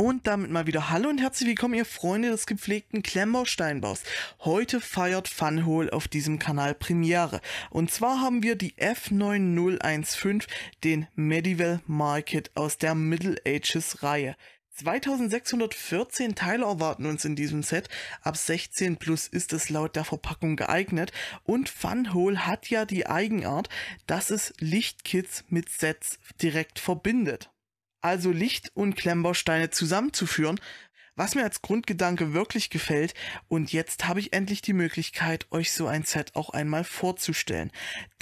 Und damit mal wieder Hallo und herzlich willkommen, ihr Freunde des gepflegten Klemmbausteinbaus. Heute feiert Funhole auf diesem Kanal Premiere. Und zwar haben wir die F9015, den Medieval Market aus der Middle Ages-Reihe. 2614 Teile erwarten uns in diesem Set. Ab 16 plus ist es laut der Verpackung geeignet. Und Funhole hat ja die Eigenart, dass es Lichtkits mit Sets direkt verbindet also Licht- und Klemmbausteine zusammenzuführen, was mir als Grundgedanke wirklich gefällt und jetzt habe ich endlich die Möglichkeit, euch so ein Set auch einmal vorzustellen.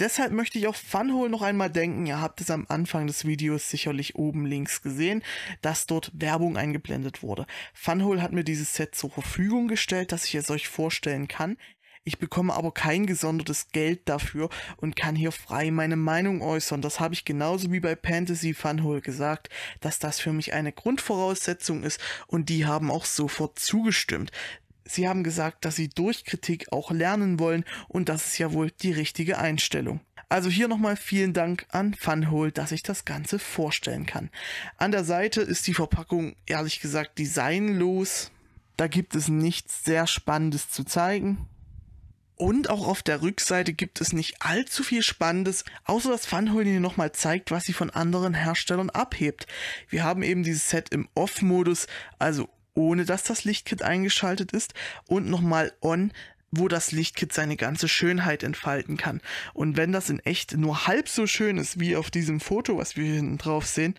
Deshalb möchte ich auf Funhole noch einmal denken, ihr habt es am Anfang des Videos sicherlich oben links gesehen, dass dort Werbung eingeblendet wurde. Funhole hat mir dieses Set zur Verfügung gestellt, dass ich es euch vorstellen kann. Ich bekomme aber kein gesondertes Geld dafür und kann hier frei meine Meinung äußern. Das habe ich genauso wie bei Fantasy Funhole gesagt, dass das für mich eine Grundvoraussetzung ist und die haben auch sofort zugestimmt. Sie haben gesagt, dass sie durch Kritik auch lernen wollen und das ist ja wohl die richtige Einstellung. Also hier nochmal vielen Dank an Funhole, dass ich das Ganze vorstellen kann. An der Seite ist die Verpackung ehrlich gesagt designlos. Da gibt es nichts sehr Spannendes zu zeigen. Und auch auf der Rückseite gibt es nicht allzu viel Spannendes, außer dass Funhole hier nochmal zeigt, was sie von anderen Herstellern abhebt. Wir haben eben dieses Set im Off-Modus, also ohne dass das Lichtkit eingeschaltet ist, und nochmal on, wo das Lichtkit seine ganze Schönheit entfalten kann. Und wenn das in echt nur halb so schön ist wie auf diesem Foto, was wir hier hinten drauf sehen,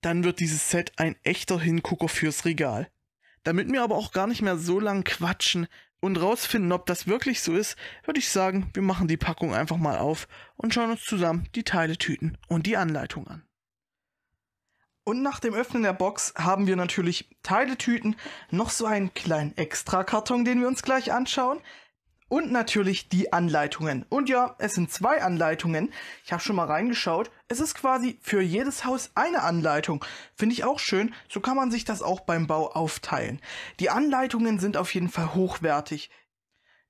dann wird dieses Set ein echter Hingucker fürs Regal. Damit wir aber auch gar nicht mehr so lang quatschen, und rausfinden, ob das wirklich so ist, würde ich sagen, wir machen die Packung einfach mal auf und schauen uns zusammen die Teiletüten und die Anleitung an. Und nach dem Öffnen der Box haben wir natürlich Teiletüten, noch so einen kleinen Extrakarton, den wir uns gleich anschauen, und natürlich die Anleitungen. Und ja, es sind zwei Anleitungen. Ich habe schon mal reingeschaut. Es ist quasi für jedes Haus eine Anleitung. Finde ich auch schön. So kann man sich das auch beim Bau aufteilen. Die Anleitungen sind auf jeden Fall hochwertig.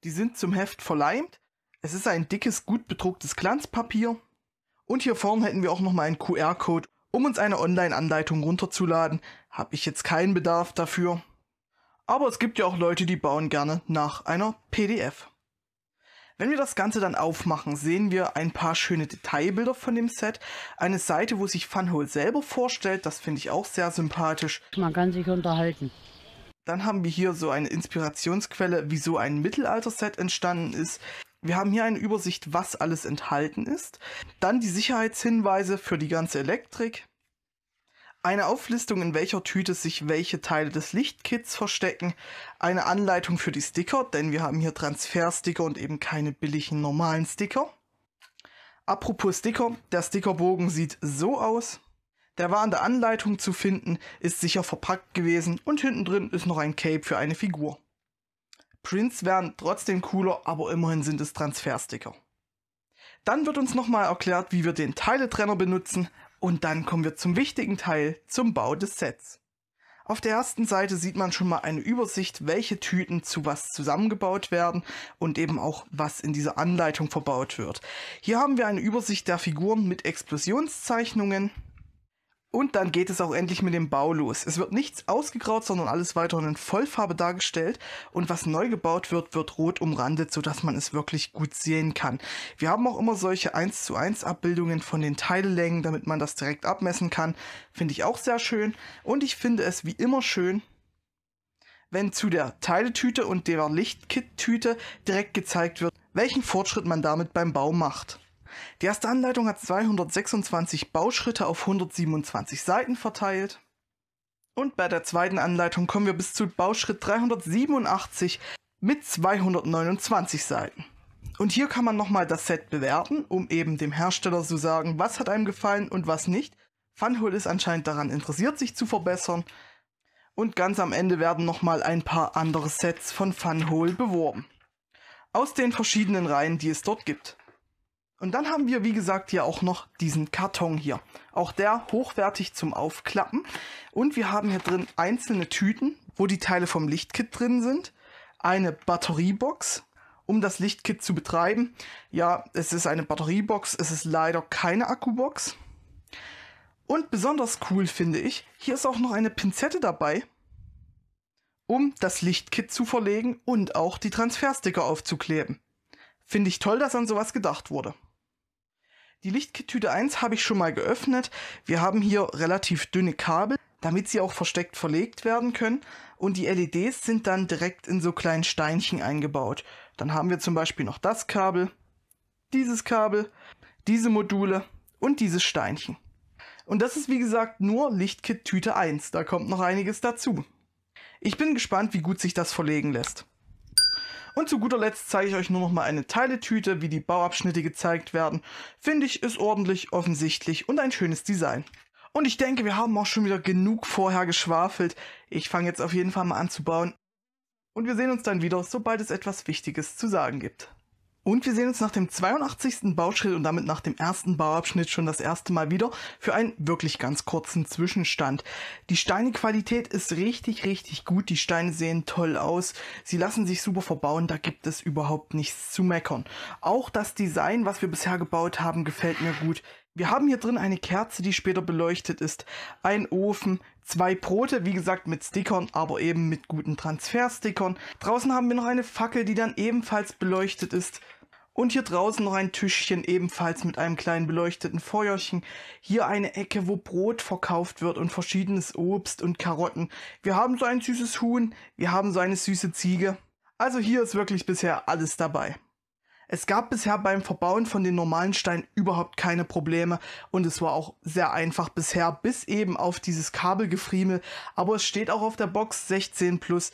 Die sind zum Heft verleimt. Es ist ein dickes, gut bedrucktes Glanzpapier. Und hier vorne hätten wir auch nochmal einen QR-Code, um uns eine Online-Anleitung runterzuladen. Habe ich jetzt keinen Bedarf dafür. Aber es gibt ja auch Leute, die bauen gerne nach einer PDF. Wenn wir das Ganze dann aufmachen, sehen wir ein paar schöne Detailbilder von dem Set. Eine Seite, wo sich Funhole selber vorstellt, das finde ich auch sehr sympathisch. Man kann sich unterhalten. Dann haben wir hier so eine Inspirationsquelle, wieso ein Mittelalter-Set entstanden ist. Wir haben hier eine Übersicht, was alles enthalten ist. Dann die Sicherheitshinweise für die ganze Elektrik eine Auflistung, in welcher Tüte sich welche Teile des Lichtkits verstecken, eine Anleitung für die Sticker, denn wir haben hier Transfersticker und eben keine billigen normalen Sticker. Apropos Sticker, der Stickerbogen sieht so aus. Der war in der Anleitung zu finden, ist sicher verpackt gewesen und hinten drin ist noch ein Cape für eine Figur. Prints wären trotzdem cooler, aber immerhin sind es Transfersticker. Dann wird uns nochmal erklärt, wie wir den Teiletrenner benutzen, und dann kommen wir zum wichtigen Teil, zum Bau des Sets. Auf der ersten Seite sieht man schon mal eine Übersicht, welche Tüten zu was zusammengebaut werden und eben auch was in dieser Anleitung verbaut wird. Hier haben wir eine Übersicht der Figuren mit Explosionszeichnungen, und dann geht es auch endlich mit dem Bau los. Es wird nichts ausgegraut, sondern alles weiterhin in Vollfarbe dargestellt. Und was neu gebaut wird, wird rot umrandet, sodass man es wirklich gut sehen kann. Wir haben auch immer solche 1 zu 1 Abbildungen von den Teillängen, damit man das direkt abmessen kann. Finde ich auch sehr schön. Und ich finde es wie immer schön, wenn zu der Teiletüte und der Lichtkit-Tüte direkt gezeigt wird, welchen Fortschritt man damit beim Bau macht. Die erste Anleitung hat 226 Bauschritte auf 127 Seiten verteilt. Und bei der zweiten Anleitung kommen wir bis zu Bauschritt 387 mit 229 Seiten. Und hier kann man nochmal das Set bewerten, um eben dem Hersteller zu sagen, was hat einem gefallen und was nicht. Funhole ist anscheinend daran interessiert, sich zu verbessern. Und ganz am Ende werden nochmal ein paar andere Sets von Funhole beworben. Aus den verschiedenen Reihen, die es dort gibt. Und dann haben wir, wie gesagt, hier auch noch diesen Karton hier. Auch der hochwertig zum Aufklappen. Und wir haben hier drin einzelne Tüten, wo die Teile vom Lichtkit drin sind. Eine Batteriebox, um das Lichtkit zu betreiben. Ja, es ist eine Batteriebox, es ist leider keine Akkubox. Und besonders cool finde ich, hier ist auch noch eine Pinzette dabei, um das Lichtkit zu verlegen und auch die Transfersticker aufzukleben. Finde ich toll, dass an sowas gedacht wurde. Die Lichtkitüte 1 habe ich schon mal geöffnet. Wir haben hier relativ dünne Kabel, damit sie auch versteckt verlegt werden können. Und die LEDs sind dann direkt in so kleinen Steinchen eingebaut. Dann haben wir zum Beispiel noch das Kabel, dieses Kabel, diese Module und dieses Steinchen. Und das ist wie gesagt nur Lichtkit Tüte 1, da kommt noch einiges dazu. Ich bin gespannt, wie gut sich das verlegen lässt. Und zu guter Letzt zeige ich euch nur noch mal eine Teiletüte, wie die Bauabschnitte gezeigt werden. Finde ich, ist ordentlich, offensichtlich und ein schönes Design. Und ich denke, wir haben auch schon wieder genug vorher geschwafelt. Ich fange jetzt auf jeden Fall mal an zu bauen. Und wir sehen uns dann wieder, sobald es etwas Wichtiges zu sagen gibt. Und wir sehen uns nach dem 82. Bauschritt und damit nach dem ersten Bauabschnitt schon das erste Mal wieder für einen wirklich ganz kurzen Zwischenstand. Die Steinequalität ist richtig, richtig gut. Die Steine sehen toll aus. Sie lassen sich super verbauen. Da gibt es überhaupt nichts zu meckern. Auch das Design, was wir bisher gebaut haben, gefällt mir gut. Wir haben hier drin eine Kerze, die später beleuchtet ist, ein Ofen, zwei Brote, wie gesagt mit Stickern, aber eben mit guten Transferstickern. Draußen haben wir noch eine Fackel, die dann ebenfalls beleuchtet ist. Und hier draußen noch ein Tischchen, ebenfalls mit einem kleinen beleuchteten Feuerchen. Hier eine Ecke, wo Brot verkauft wird und verschiedenes Obst und Karotten. Wir haben so ein süßes Huhn, wir haben so eine süße Ziege. Also hier ist wirklich bisher alles dabei. Es gab bisher beim Verbauen von den normalen Steinen überhaupt keine Probleme und es war auch sehr einfach bisher, bis eben auf dieses Kabelgefriemel. Aber es steht auch auf der Box 16 Plus.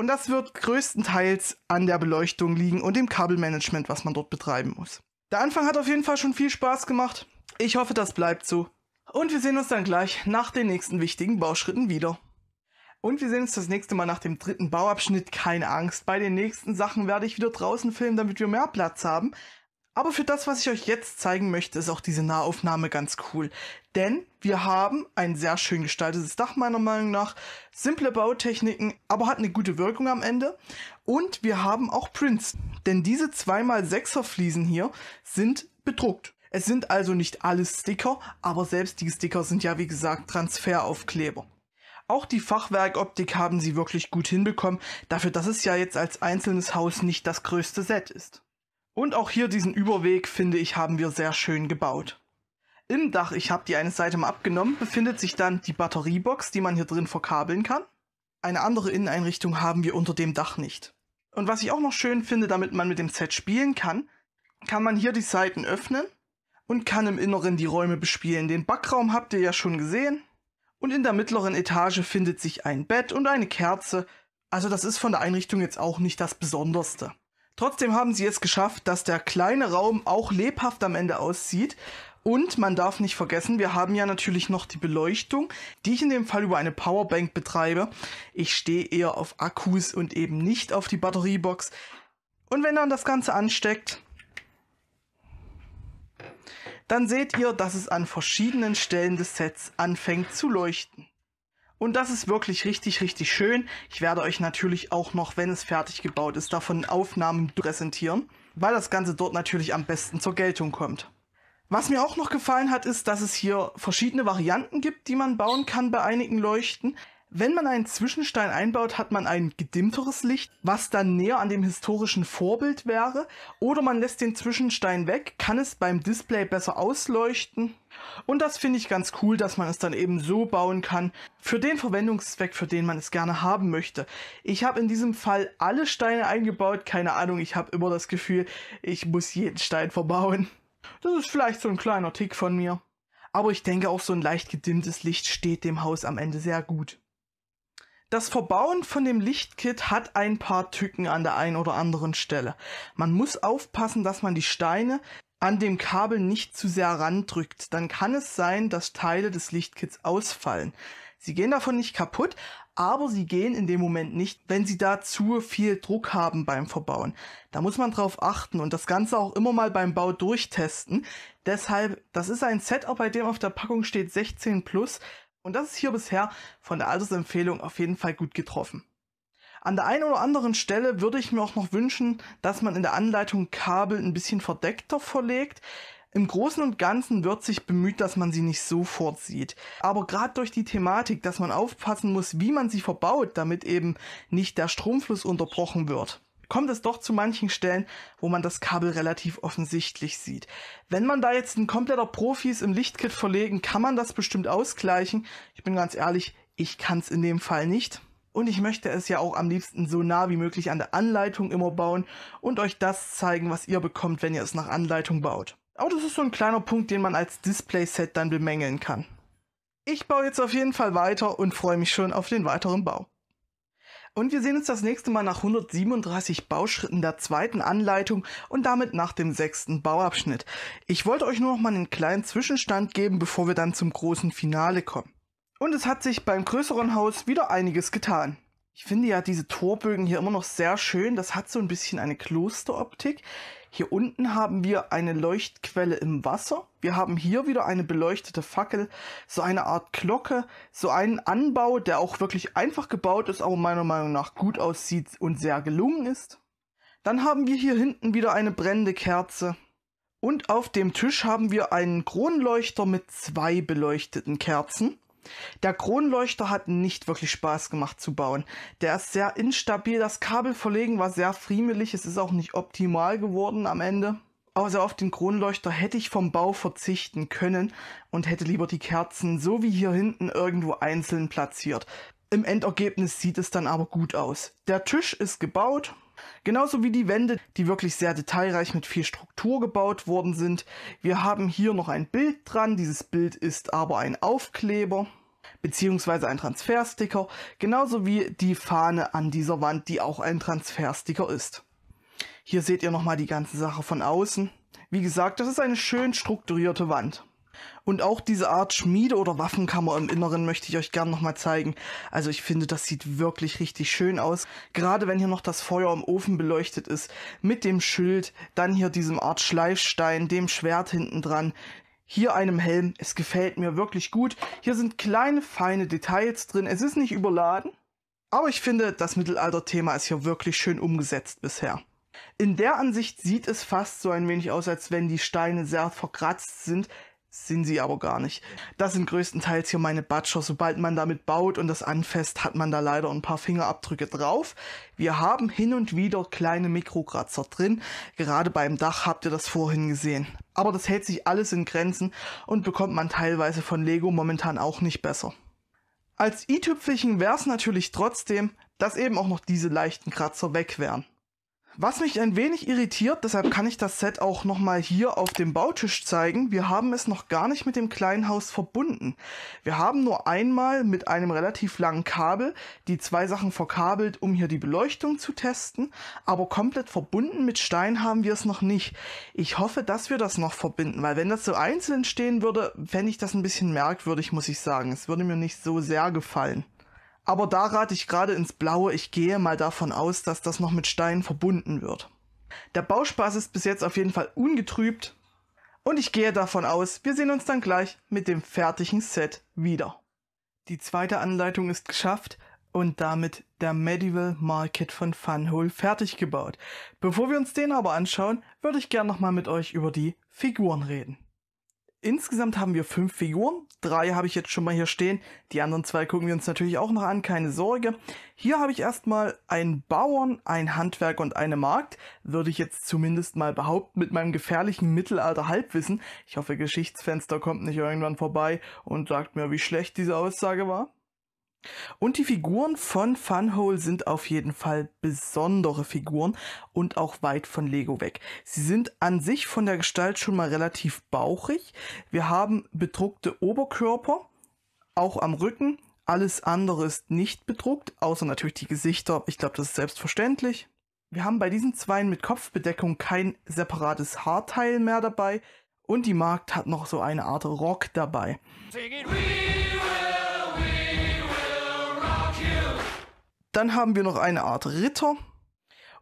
Und das wird größtenteils an der Beleuchtung liegen und dem Kabelmanagement, was man dort betreiben muss. Der Anfang hat auf jeden Fall schon viel Spaß gemacht. Ich hoffe, das bleibt so. Und wir sehen uns dann gleich nach den nächsten wichtigen Bauschritten wieder. Und wir sehen uns das nächste Mal nach dem dritten Bauabschnitt. Keine Angst, bei den nächsten Sachen werde ich wieder draußen filmen, damit wir mehr Platz haben. Aber für das, was ich euch jetzt zeigen möchte, ist auch diese Nahaufnahme ganz cool denn wir haben ein sehr schön gestaltetes Dach meiner Meinung nach, simple Bautechniken, aber hat eine gute Wirkung am Ende und wir haben auch Prints, denn diese 2x6er Fliesen hier sind bedruckt. Es sind also nicht alles Sticker, aber selbst die Sticker sind ja wie gesagt Transferaufkleber. Auch die Fachwerkoptik haben sie wirklich gut hinbekommen, dafür dass es ja jetzt als einzelnes Haus nicht das größte Set ist. Und auch hier diesen Überweg, finde ich, haben wir sehr schön gebaut. Im Dach, ich habe die eine Seite mal abgenommen, befindet sich dann die Batteriebox, die man hier drin verkabeln kann. Eine andere Inneneinrichtung haben wir unter dem Dach nicht. Und was ich auch noch schön finde, damit man mit dem Set spielen kann, kann man hier die Seiten öffnen und kann im Inneren die Räume bespielen. Den Backraum habt ihr ja schon gesehen. Und in der mittleren Etage findet sich ein Bett und eine Kerze. Also das ist von der Einrichtung jetzt auch nicht das Besonderste. Trotzdem haben sie es geschafft, dass der kleine Raum auch lebhaft am Ende aussieht. Und man darf nicht vergessen, wir haben ja natürlich noch die Beleuchtung, die ich in dem Fall über eine Powerbank betreibe. Ich stehe eher auf Akkus und eben nicht auf die Batteriebox. Und wenn dann das Ganze ansteckt, dann seht ihr, dass es an verschiedenen Stellen des Sets anfängt zu leuchten. Und das ist wirklich richtig, richtig schön. Ich werde euch natürlich auch noch, wenn es fertig gebaut ist, davon Aufnahmen präsentieren, weil das Ganze dort natürlich am besten zur Geltung kommt. Was mir auch noch gefallen hat, ist, dass es hier verschiedene Varianten gibt, die man bauen kann bei einigen Leuchten. Wenn man einen Zwischenstein einbaut, hat man ein gedimmteres Licht, was dann näher an dem historischen Vorbild wäre. Oder man lässt den Zwischenstein weg, kann es beim Display besser ausleuchten. Und das finde ich ganz cool, dass man es dann eben so bauen kann, für den Verwendungszweck, für den man es gerne haben möchte. Ich habe in diesem Fall alle Steine eingebaut, keine Ahnung, ich habe immer das Gefühl, ich muss jeden Stein verbauen. Das ist vielleicht so ein kleiner Tick von mir. Aber ich denke, auch so ein leicht gedimmtes Licht steht dem Haus am Ende sehr gut. Das Verbauen von dem Lichtkit hat ein paar Tücken an der einen oder anderen Stelle. Man muss aufpassen, dass man die Steine an dem Kabel nicht zu sehr randrückt. Dann kann es sein, dass Teile des Lichtkits ausfallen. Sie gehen davon nicht kaputt, aber sie gehen in dem Moment nicht, wenn sie da zu viel Druck haben beim Verbauen. Da muss man drauf achten und das Ganze auch immer mal beim Bau durchtesten. Deshalb, das ist ein Setup, bei dem auf der Packung steht 16 plus und das ist hier bisher von der Altersempfehlung auf jeden Fall gut getroffen. An der einen oder anderen Stelle würde ich mir auch noch wünschen, dass man in der Anleitung Kabel ein bisschen verdeckter verlegt. Im Großen und Ganzen wird sich bemüht, dass man sie nicht sofort sieht. Aber gerade durch die Thematik, dass man aufpassen muss, wie man sie verbaut, damit eben nicht der Stromfluss unterbrochen wird, kommt es doch zu manchen Stellen, wo man das Kabel relativ offensichtlich sieht. Wenn man da jetzt ein kompletter Profis im Lichtkit verlegen, kann man das bestimmt ausgleichen. Ich bin ganz ehrlich, ich kann es in dem Fall nicht. Und ich möchte es ja auch am liebsten so nah wie möglich an der Anleitung immer bauen und euch das zeigen, was ihr bekommt, wenn ihr es nach Anleitung baut. Aber das ist so ein kleiner Punkt, den man als Display-Set dann bemängeln kann. Ich baue jetzt auf jeden Fall weiter und freue mich schon auf den weiteren Bau. Und wir sehen uns das nächste Mal nach 137 Bauschritten der zweiten Anleitung und damit nach dem sechsten Bauabschnitt. Ich wollte euch nur noch mal einen kleinen Zwischenstand geben, bevor wir dann zum großen Finale kommen. Und es hat sich beim größeren Haus wieder einiges getan. Ich finde ja diese Torbögen hier immer noch sehr schön. Das hat so ein bisschen eine Klosteroptik. Hier unten haben wir eine Leuchtquelle im Wasser. Wir haben hier wieder eine beleuchtete Fackel, so eine Art Glocke, so einen Anbau, der auch wirklich einfach gebaut ist, aber meiner Meinung nach gut aussieht und sehr gelungen ist. Dann haben wir hier hinten wieder eine brennende Kerze. Und auf dem Tisch haben wir einen Kronleuchter mit zwei beleuchteten Kerzen. Der Kronleuchter hat nicht wirklich Spaß gemacht zu bauen. Der ist sehr instabil, das Kabel verlegen war sehr friemelig, es ist auch nicht optimal geworden am Ende. Außer auf den Kronleuchter hätte ich vom Bau verzichten können und hätte lieber die Kerzen so wie hier hinten irgendwo einzeln platziert. Im Endergebnis sieht es dann aber gut aus. Der Tisch ist gebaut, Genauso wie die Wände, die wirklich sehr detailreich mit viel Struktur gebaut worden sind. Wir haben hier noch ein Bild dran. Dieses Bild ist aber ein Aufkleber beziehungsweise ein Transfersticker, genauso wie die Fahne an dieser Wand, die auch ein Transfersticker ist. Hier seht ihr nochmal die ganze Sache von außen. Wie gesagt, das ist eine schön strukturierte Wand. Und auch diese Art Schmiede- oder Waffenkammer im Inneren möchte ich euch gerne nochmal zeigen. Also ich finde, das sieht wirklich richtig schön aus. Gerade wenn hier noch das Feuer im Ofen beleuchtet ist, mit dem Schild, dann hier diesem Art Schleifstein, dem Schwert hinten dran, hier einem Helm. Es gefällt mir wirklich gut. Hier sind kleine, feine Details drin. Es ist nicht überladen, aber ich finde, das Mittelalter-Thema ist hier wirklich schön umgesetzt bisher. In der Ansicht sieht es fast so ein wenig aus, als wenn die Steine sehr verkratzt sind sind sie aber gar nicht. Das sind größtenteils hier meine Batscher. Sobald man damit baut und das anfasst, hat man da leider ein paar Fingerabdrücke drauf. Wir haben hin und wieder kleine Mikrokratzer drin. Gerade beim Dach habt ihr das vorhin gesehen. Aber das hält sich alles in Grenzen und bekommt man teilweise von Lego momentan auch nicht besser. Als i-Tüpfelchen wäre es natürlich trotzdem, dass eben auch noch diese leichten Kratzer weg wären. Was mich ein wenig irritiert, deshalb kann ich das Set auch nochmal hier auf dem Bautisch zeigen, wir haben es noch gar nicht mit dem kleinen Haus verbunden. Wir haben nur einmal mit einem relativ langen Kabel die zwei Sachen verkabelt, um hier die Beleuchtung zu testen, aber komplett verbunden mit Stein haben wir es noch nicht. Ich hoffe, dass wir das noch verbinden, weil wenn das so einzeln stehen würde, fände ich das ein bisschen merkwürdig, muss ich sagen. Es würde mir nicht so sehr gefallen. Aber da rate ich gerade ins Blaue, ich gehe mal davon aus, dass das noch mit Steinen verbunden wird. Der Bauspaß ist bis jetzt auf jeden Fall ungetrübt und ich gehe davon aus, wir sehen uns dann gleich mit dem fertigen Set wieder. Die zweite Anleitung ist geschafft und damit der Medieval Market von Funhole fertig gebaut. Bevor wir uns den aber anschauen, würde ich gerne nochmal mit euch über die Figuren reden. Insgesamt haben wir fünf Figuren. Drei habe ich jetzt schon mal hier stehen. Die anderen zwei gucken wir uns natürlich auch noch an, keine Sorge. Hier habe ich erstmal einen Bauern, ein Handwerk und eine Markt. Würde ich jetzt zumindest mal behaupten mit meinem gefährlichen Mittelalter-Halbwissen. Ich hoffe, Geschichtsfenster kommt nicht irgendwann vorbei und sagt mir, wie schlecht diese Aussage war. Und die Figuren von Funhole sind auf jeden Fall besondere Figuren und auch weit von Lego weg. Sie sind an sich von der Gestalt schon mal relativ bauchig. Wir haben bedruckte Oberkörper, auch am Rücken. Alles andere ist nicht bedruckt, außer natürlich die Gesichter. Ich glaube, das ist selbstverständlich. Wir haben bei diesen Zweien mit Kopfbedeckung kein separates Haarteil mehr dabei. Und die Markt hat noch so eine Art Rock dabei. Sing Dann haben wir noch eine Art Ritter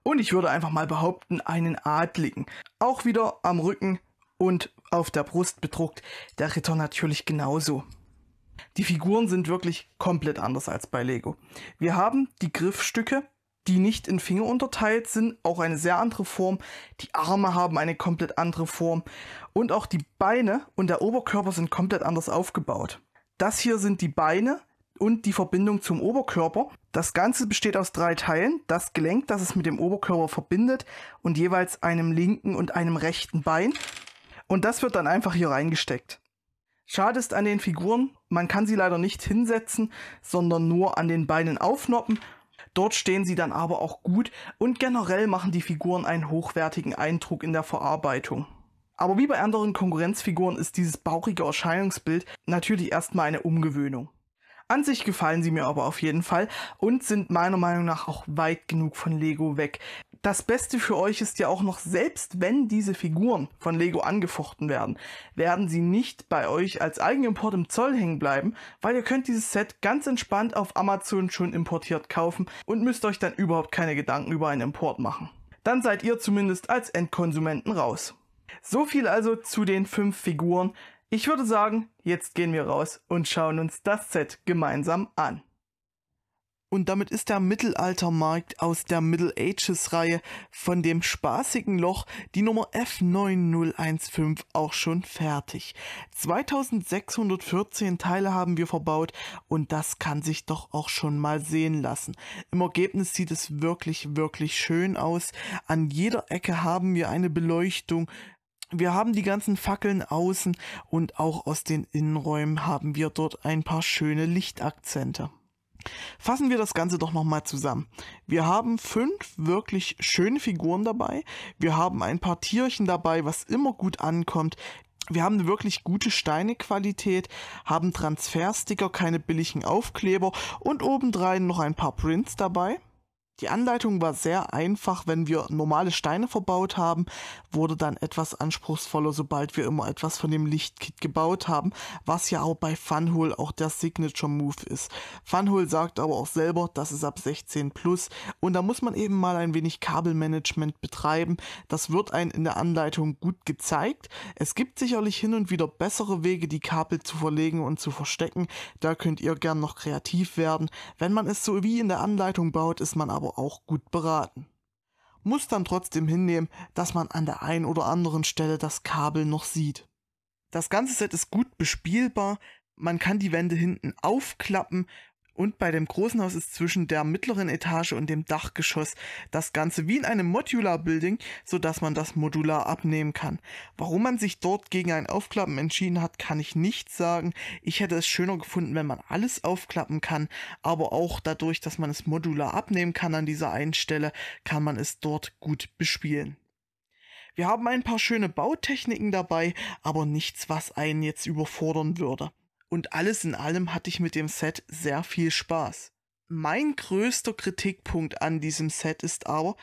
und ich würde einfach mal behaupten, einen Adligen. Auch wieder am Rücken und auf der Brust bedruckt, der Ritter natürlich genauso. Die Figuren sind wirklich komplett anders als bei Lego. Wir haben die Griffstücke, die nicht in Finger unterteilt sind, auch eine sehr andere Form. Die Arme haben eine komplett andere Form und auch die Beine und der Oberkörper sind komplett anders aufgebaut. Das hier sind die Beine, und die Verbindung zum Oberkörper. Das Ganze besteht aus drei Teilen. Das Gelenk, das es mit dem Oberkörper verbindet und jeweils einem linken und einem rechten Bein. Und das wird dann einfach hier reingesteckt. Schade ist an den Figuren, man kann sie leider nicht hinsetzen, sondern nur an den Beinen aufnoppen. Dort stehen sie dann aber auch gut und generell machen die Figuren einen hochwertigen Eindruck in der Verarbeitung. Aber wie bei anderen Konkurrenzfiguren ist dieses bauchige Erscheinungsbild natürlich erstmal eine Umgewöhnung. An sich gefallen sie mir aber auf jeden Fall und sind meiner Meinung nach auch weit genug von Lego weg. Das Beste für euch ist ja auch noch, selbst wenn diese Figuren von Lego angefochten werden, werden sie nicht bei euch als Eigenimport im Zoll hängen bleiben, weil ihr könnt dieses Set ganz entspannt auf Amazon schon importiert kaufen und müsst euch dann überhaupt keine Gedanken über einen Import machen. Dann seid ihr zumindest als Endkonsumenten raus. So viel also zu den fünf Figuren. Ich würde sagen, jetzt gehen wir raus und schauen uns das Set gemeinsam an. Und damit ist der Mittelaltermarkt aus der Middle Ages-Reihe von dem spaßigen Loch, die Nummer F9015, auch schon fertig. 2614 Teile haben wir verbaut und das kann sich doch auch schon mal sehen lassen. Im Ergebnis sieht es wirklich, wirklich schön aus. An jeder Ecke haben wir eine Beleuchtung, wir haben die ganzen Fackeln außen und auch aus den Innenräumen haben wir dort ein paar schöne Lichtakzente. Fassen wir das Ganze doch nochmal zusammen. Wir haben fünf wirklich schöne Figuren dabei. Wir haben ein paar Tierchen dabei, was immer gut ankommt. Wir haben eine wirklich gute Steinequalität, haben Transfersticker, keine billigen Aufkleber und obendrein noch ein paar Prints dabei. Die Anleitung war sehr einfach. Wenn wir normale Steine verbaut haben, wurde dann etwas anspruchsvoller, sobald wir immer etwas von dem Lichtkit gebaut haben, was ja auch bei Funhole auch der Signature Move ist. Funhole sagt aber auch selber, das ist ab 16 plus und da muss man eben mal ein wenig Kabelmanagement betreiben. Das wird einem in der Anleitung gut gezeigt. Es gibt sicherlich hin und wieder bessere Wege, die Kabel zu verlegen und zu verstecken. Da könnt ihr gern noch kreativ werden. Wenn man es so wie in der Anleitung baut, ist man aber aber auch gut beraten. Muss dann trotzdem hinnehmen, dass man an der einen oder anderen Stelle das Kabel noch sieht. Das ganze Set ist gut bespielbar, man kann die Wände hinten aufklappen und bei dem großen Haus ist zwischen der mittleren Etage und dem Dachgeschoss das Ganze wie in einem Modular Building, sodass man das modular abnehmen kann. Warum man sich dort gegen ein Aufklappen entschieden hat, kann ich nicht sagen. Ich hätte es schöner gefunden, wenn man alles aufklappen kann, aber auch dadurch, dass man es modular abnehmen kann an dieser einen Stelle, kann man es dort gut bespielen. Wir haben ein paar schöne Bautechniken dabei, aber nichts, was einen jetzt überfordern würde. Und alles in allem hatte ich mit dem Set sehr viel Spaß. Mein größter Kritikpunkt an diesem Set ist aber,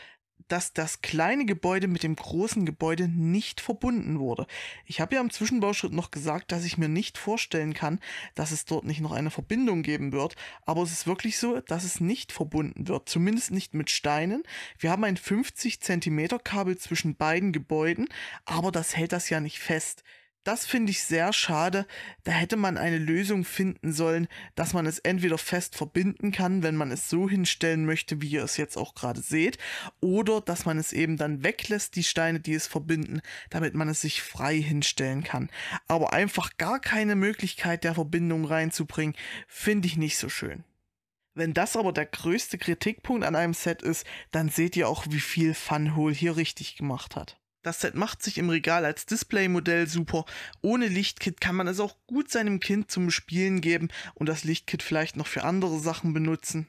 dass das kleine Gebäude mit dem großen Gebäude nicht verbunden wurde. Ich habe ja im Zwischenbauschritt noch gesagt, dass ich mir nicht vorstellen kann, dass es dort nicht noch eine Verbindung geben wird, aber es ist wirklich so, dass es nicht verbunden wird, zumindest nicht mit Steinen. Wir haben ein 50 cm Kabel zwischen beiden Gebäuden, aber das hält das ja nicht fest. Das finde ich sehr schade. Da hätte man eine Lösung finden sollen, dass man es entweder fest verbinden kann, wenn man es so hinstellen möchte, wie ihr es jetzt auch gerade seht, oder dass man es eben dann weglässt, die Steine, die es verbinden, damit man es sich frei hinstellen kann. Aber einfach gar keine Möglichkeit der Verbindung reinzubringen, finde ich nicht so schön. Wenn das aber der größte Kritikpunkt an einem Set ist, dann seht ihr auch, wie viel Funhole hier richtig gemacht hat. Das Set macht sich im Regal als Displaymodell super. Ohne Lichtkit kann man es auch gut seinem Kind zum Spielen geben und das Lichtkit vielleicht noch für andere Sachen benutzen.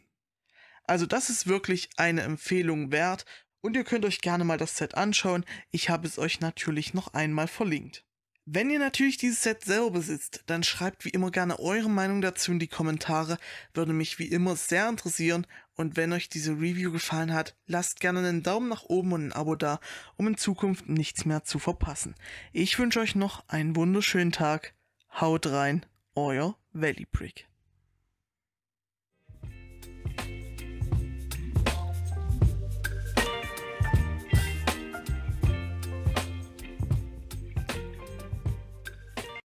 Also das ist wirklich eine Empfehlung wert und ihr könnt euch gerne mal das Set anschauen. Ich habe es euch natürlich noch einmal verlinkt. Wenn ihr natürlich dieses Set selber besitzt, dann schreibt wie immer gerne eure Meinung dazu in die Kommentare, würde mich wie immer sehr interessieren und wenn euch diese Review gefallen hat, lasst gerne einen Daumen nach oben und ein Abo da, um in Zukunft nichts mehr zu verpassen. Ich wünsche euch noch einen wunderschönen Tag. Haut rein, euer Valley Prick.